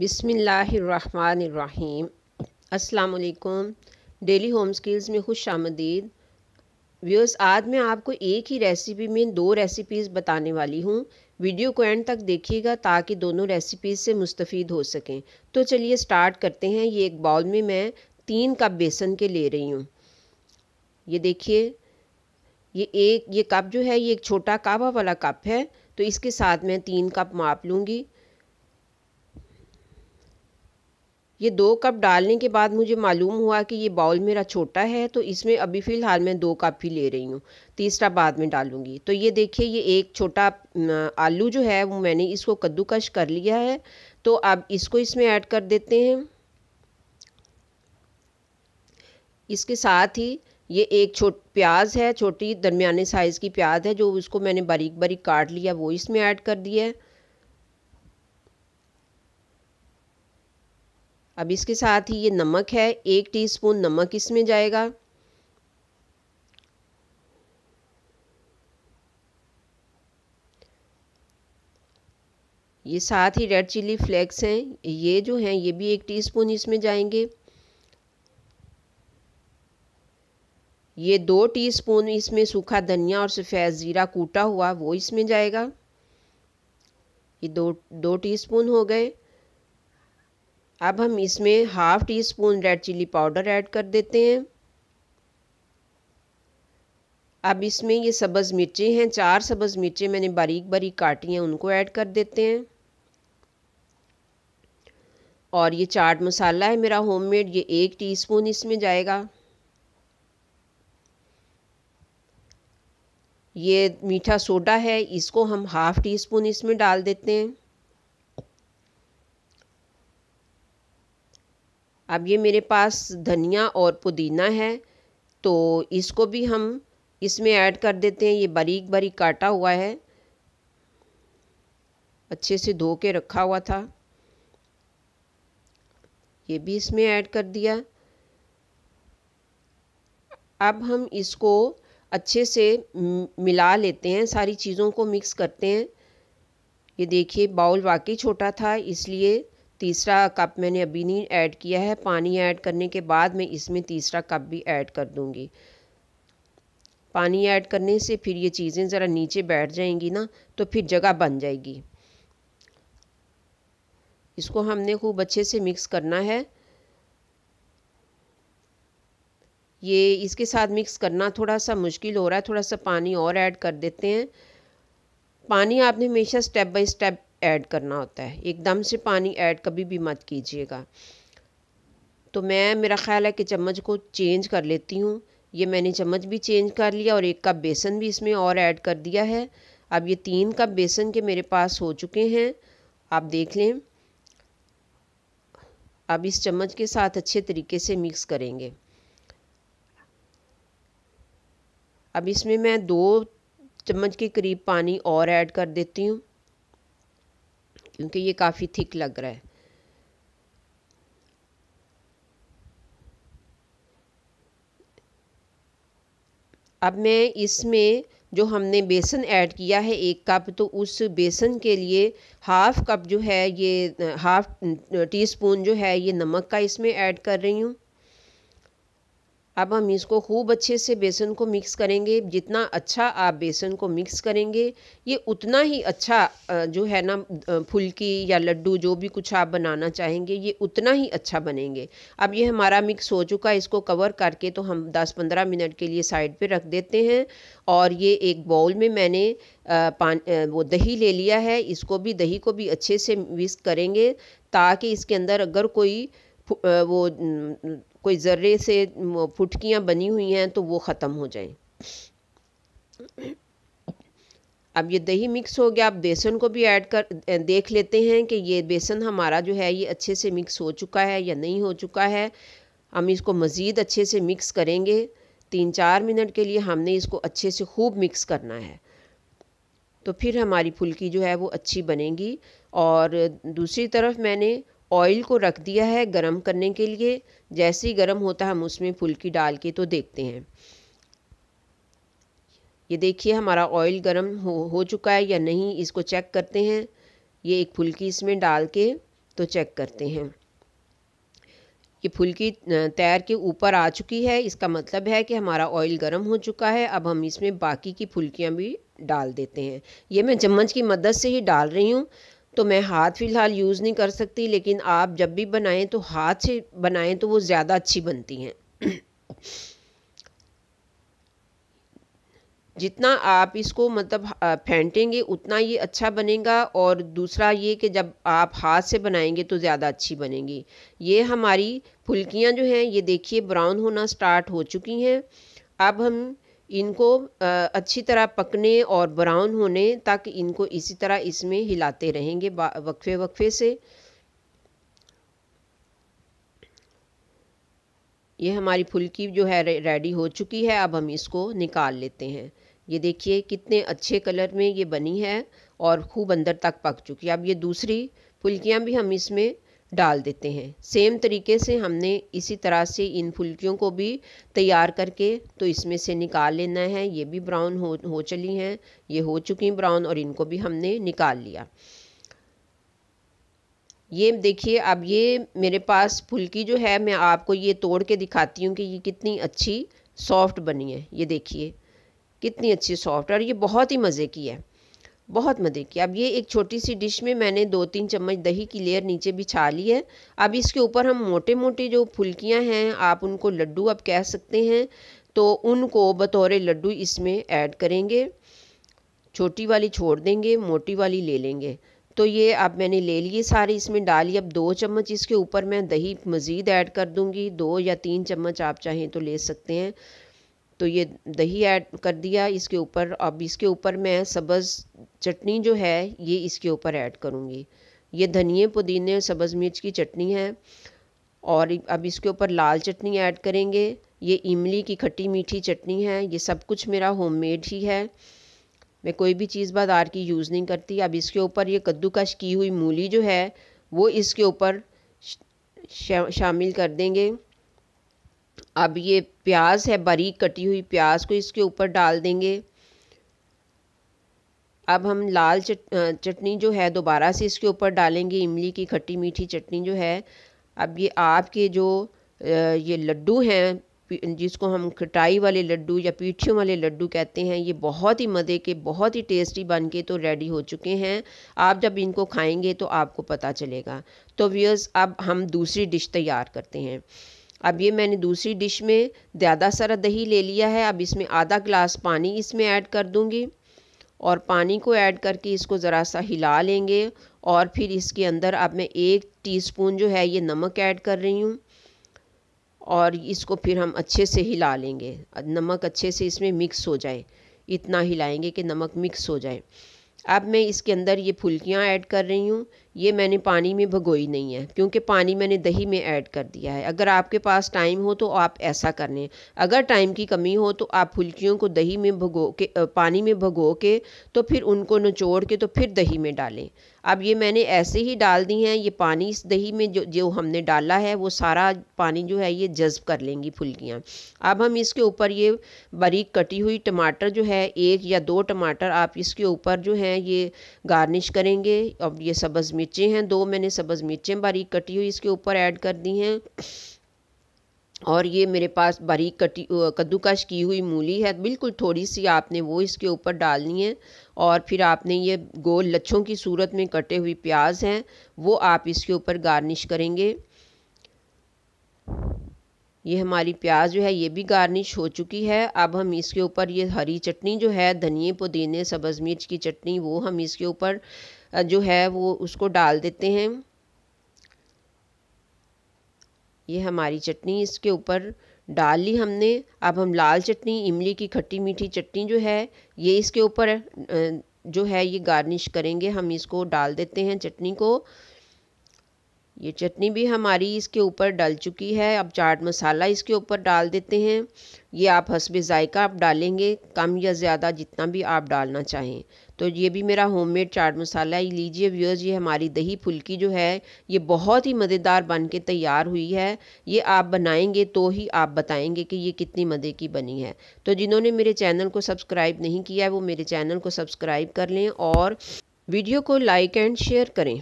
बिसमीम अल्लाम daily home skills में खुश आमदीद व्यूअर्स आज मैं आपको एक ही रेसिपी में दो रेसिपीज़ बताने वाली हूँ वीडियो को एंड तक देखिएगा ताकि दोनों रेसिपीज़ से मुस्तफ़ हो सकें तो चलिए स्टार्ट करते हैं ये एक बाउल में मैं तीन कप बेसन के ले रही हूँ ये देखिए ये एक ये कप जो है ये एक छोटा कावा वाला कप है तो इसके साथ मैं तीन कप माप लूँगी ये दो कप डालने के बाद मुझे मालूम हुआ कि ये बाउल मेरा छोटा है तो इसमें अभी फ़िलहाल मैं दो कप ही ले रही हूँ तीसरा बाद में डालूँगी तो ये देखिए ये एक छोटा आलू जो है वो मैंने इसको कद्दूकश कर लिया है तो अब इसको इसमें ऐड कर देते हैं इसके साथ ही ये एक छोट प्याज है छोटी दरमियाने साइज़ की प्याज है जो उसको मैंने बारीक बारीक काट लिया वो इसमें ऐड कर दिया है अब इसके साथ ही ये नमक है एक टीस्पून नमक इसमें जाएगा ये साथ ही रेड चिली फ्लेक्स हैं ये जो हैं ये भी एक टीस्पून इसमें जाएंगे ये दो टीस्पून इसमें सूखा धनिया और सफ़ेद ज़ीरा कूटा हुआ वो इसमें जाएगा ये दो दो टीस्पून हो गए अब हम इसमें half teaspoon red chilli powder add कर देते हैं अब इसमें ये सब्ज़ मिर्चें हैं चार सब्ज़ मिर्चें मैंने बारीक बारीक काटी हैं उनको ऐड कर देते हैं और ये चाट मसाला है मेरा होममेड ये एक टीस्पून इसमें जाएगा ये मीठा सोडा है इसको हम हाफ़ टी स्पून इसमें डाल देते हैं अब ये मेरे पास धनिया और पुदीना है तो इसको भी हम इसमें ऐड कर देते हैं ये बारीक बारीक काटा हुआ है अच्छे से धो के रखा हुआ था ये भी इसमें ऐड कर दिया अब हम इसको अच्छे से मिला लेते हैं सारी चीज़ों को मिक्स करते हैं ये देखिए बाउल वाकई छोटा था इसलिए तीसरा कप मैंने अभी नहीं ऐड किया है पानी ऐड करने के बाद मैं इसमें तीसरा कप भी ऐड कर दूँगी पानी ऐड करने से फिर ये चीज़ें ज़रा नीचे बैठ जाएंगी ना तो फिर जगह बन जाएगी इसको हमने खूब अच्छे से मिक्स करना है ये इसके साथ मिक्स करना थोड़ा सा मुश्किल हो रहा है थोड़ा सा पानी और ऐड कर देते हैं पानी आपने हमेशा स्टेप बाय स्टेप ऐड करना होता है एकदम से पानी ऐड कभी भी मत कीजिएगा तो मैं मेरा ख्याल है कि चम्मच को चेंज कर लेती हूँ ये मैंने चम्मच भी चेंज कर लिया और एक कप बेसन भी इसमें और ऐड कर दिया है अब ये तीन कप बेसन के मेरे पास हो चुके हैं आप देख लें अब इस चम्मच के साथ अच्छे तरीके से मिक्स करेंगे अब इसमें मैं दो चम्मच के करीब पानी और ऐड कर देती हूँ क्योंकि ये काफ़ी थिक लग रहा है अब मैं इसमें जो हमने बेसन ऐड किया है एक कप तो उस बेसन के लिए हाफ़ कप जो है ये हाफ़ टी स्पून जो है ये नमक का इसमें ऐड कर रही हूँ अब हम इसको खूब अच्छे से बेसन को मिक्स करेंगे जितना अच्छा आप बेसन को मिक्स करेंगे ये उतना ही अच्छा जो है ना फुल्की या लड्डू जो भी कुछ आप बनाना चाहेंगे ये उतना ही अच्छा बनेंगे अब ये हमारा मिक्स हो चुका है इसको कवर करके तो हम 10-15 मिनट के लिए साइड पे रख देते हैं और ये एक बाउल में मैंने पान वो दही ले लिया है इसको भी दही को भी अच्छे से मिक्स करेंगे ताकि इसके अंदर अगर कोई वो कोई ज़र्रे से फुटकियाँ बनी हुई हैं तो वो ख़त्म हो जाए अब ये दही मिक्स हो गया आप बेसन को भी ऐड कर देख लेते हैं कि ये बेसन हमारा जो है ये अच्छे से मिक्स हो चुका है या नहीं हो चुका है हम इसको मज़ीद अच्छे से मिक्स करेंगे तीन चार मिनट के लिए हमने इसको अच्छे से खूब मिक्स करना है तो फिर हमारी फुल्की जो है वो अच्छी बनेगी और दूसरी तरफ मैंने ऑयल को रख दिया है गरम करने के लिए जैसे ही गरम होता है हम उसमें फुल्की डाल के तो देखते हैं ये देखिए हमारा ऑयल गरम हो हो चुका है या नहीं इसको चेक करते हैं ये एक फुल्की इसमें डाल के तो चेक करते हैं ये फुल्की तैर के ऊपर आ चुकी है इसका मतलब है कि हमारा ऑयल गर्म हो चुका है अब हम इसमें बाकी की फुल्कियाँ भी डाल देते हैं ये मैं चम्मच की मदद से ही डाल रही हूँ तो मैं हाथ फ़िलहाल यूज़ नहीं कर सकती लेकिन आप जब भी बनाएं तो हाथ से बनाएं तो वो ज़्यादा अच्छी बनती हैं जितना आप इसको मतलब फेंटेंगे उतना ये अच्छा बनेगा और दूसरा ये कि जब आप हाथ से बनाएंगे तो ज़्यादा अच्छी बनेगी ये हमारी फुल्कियाँ जो हैं ये देखिए ब्राउन होना स्टार्ट हो चुकी हैं अब हम इनको अच्छी तरह पकने और ब्राउन होने तक इनको इसी तरह इसमें हिलाते रहेंगे वक्फे वक्फे से ये हमारी फुल्की जो है रेडी हो चुकी है अब हम इसको निकाल लेते हैं ये देखिए कितने अच्छे कलर में ये बनी है और खूब अंदर तक पक चुकी है अब ये दूसरी फुल्कियाँ भी हम इसमें डाल देते हैं सेम तरीके से हमने इसी तरह से इन फुल्कियों को भी तैयार करके तो इसमें से निकाल लेना है ये भी ब्राउन हो हो चली हैं ये हो चुकी ब्राउन और इनको भी हमने निकाल लिया ये देखिए अब ये मेरे पास फुल्की जो है मैं आपको ये तोड़ के दिखाती हूँ कि ये कितनी अच्छी सॉफ्ट बनी है ये देखिए कितनी अच्छी सॉफ्ट और ये बहुत ही मज़े की है बहुत मज़े की अब ये एक छोटी सी डिश में मैंने दो तीन चम्मच दही की लेयर नीचे बिछा ली है अब इसके ऊपर हम मोटे मोटे जो फुल्कियाँ हैं आप उनको लड्डू अब कह सकते हैं तो उनको बतौर लड्डू इसमें ऐड करेंगे छोटी वाली छोड़ देंगे मोटी वाली ले लेंगे तो ये अब मैंने ले लिए सारे इसमें डाली अब दो चम्मच इसके ऊपर मैं दही मज़ीद ऐड कर दूंगी दो या तीन चम्मच आप चाहें तो ले सकते हैं तो ये दही ऐड कर दिया इसके ऊपर अब इसके ऊपर मैं सब्ज़ चटनी जो है ये इसके ऊपर ऐड करूँगी ये धनिए पुदीने और सब्ज़ मिर्च की चटनी है और अब इसके ऊपर लाल चटनी ऐड करेंगे ये इमली की खट्टी मीठी चटनी है ये सब कुछ मेरा होममेड ही है मैं कोई भी चीज़ बाजार की यूज़ नहीं करती अब इसके ऊपर ये कद्दूकश की हुई मूली जो है वो इसके ऊपर शामिल कर देंगे अब ये प्याज है बारीक कटी हुई प्याज को इसके ऊपर डाल देंगे अब हम लाल चट चटनी जो है दोबारा से इसके ऊपर डालेंगे इमली की खट्टी मीठी चटनी जो है अब ये आपके जो ये लड्डू हैं जिसको हम खटाई वाले लड्डू या पीठियों वाले लड्डू कहते हैं ये बहुत ही मज़े के बहुत ही टेस्टी बन के तो रेडी हो चुके हैं आप जब इनको खाएंगे तो आपको पता चलेगा तो व्यूअर्स अब हम दूसरी डिश तैयार करते हैं अब ये मैंने दूसरी डिश में ज़्यादा सारा दही ले लिया है अब इसमें आधा ग्लास पानी इसमें ऐड कर दूँगी और पानी को ऐड करके इसको ज़रा सा हिला लेंगे और फिर इसके अंदर अब मैं एक टीस्पून जो है ये नमक ऐड कर रही हूँ और इसको फिर हम अच्छे से हिला लेंगे नमक अच्छे से इसमें मिक्स हो जाए इतना हिलाएंगे कि नमक मिक्स हो जाए अब मैं इसके अंदर ये फुल्कियाँ ऐड कर रही हूँ ये मैंने पानी में भगोई नहीं है क्योंकि पानी मैंने दही में ऐड कर दिया है अगर आपके पास टाइम हो तो आप ऐसा कर लें अगर टाइम की कमी हो तो आप फुल्कियों को दही में भगो के पानी में भगो के तो फिर उनको नचोड़ के तो फिर दही में डालें अब ये मैंने ऐसे ही डाल दी हैं ये पानी इस दही में जो जो हमने डाला है वो सारा पानी जो है ये जज्ब कर लेंगी फुल्कियाँ अब हम इसके ऊपर ये बारीक कटी हुई टमाटर जो है एक या दो टमाटर आप इसके ऊपर जो है ये गार्निश करेंगे अब ये सब्ज़ मिर्चें हैं दो मैंने सब्ज़ मिर्चें बारीक कटी हुई इसके ऊपर ऐड कर दी हैं और ये मेरे पास बारीक कटी कद्दूकश की हुई मूली है बिल्कुल थोड़ी सी आपने वो इसके ऊपर डालनी है और फिर आपने ये गोल लच्छों की सूरत में कटे हुई प्याज हैं वो आप इसके ऊपर गार्निश करेंगे ये हमारी प्याज जो है ये भी गार्निश हो चुकी है अब हम इसके ऊपर ये हरी चटनी जो है धनिए पुदीने सब्ज़ मिर्च की चटनी वो हम इसके ऊपर जो है वो उसको डाल देते हैं ये हमारी चटनी इसके ऊपर डाल ली हमने अब हम लाल चटनी इमली की खट्टी मीठी चटनी जो है ये इसके ऊपर जो है ये गार्निश करेंगे हम इसको डाल देते हैं चटनी को ये चटनी भी हमारी इसके ऊपर डल चुकी है अब चाट मसाला इसके ऊपर डाल देते हैं ये आप हसब ज़ायका आप डालेंगे कम या ज़्यादा जितना भी आप डालना चाहें तो ये भी मेरा होममेड चाट मसाला ही लीजिए व्यूअर्स ये हमारी दही फुल्की जो है ये बहुत ही मज़ेदार बन के तैयार हुई है ये आप बनाएंगे तो ही आप बताएंगे कि ये कितनी मज़े की बनी है तो जिन्होंने मेरे चैनल को सब्सक्राइब नहीं किया है वो मेरे चैनल को सब्सक्राइब कर लें और वीडियो को लाइक एंड शेयर करें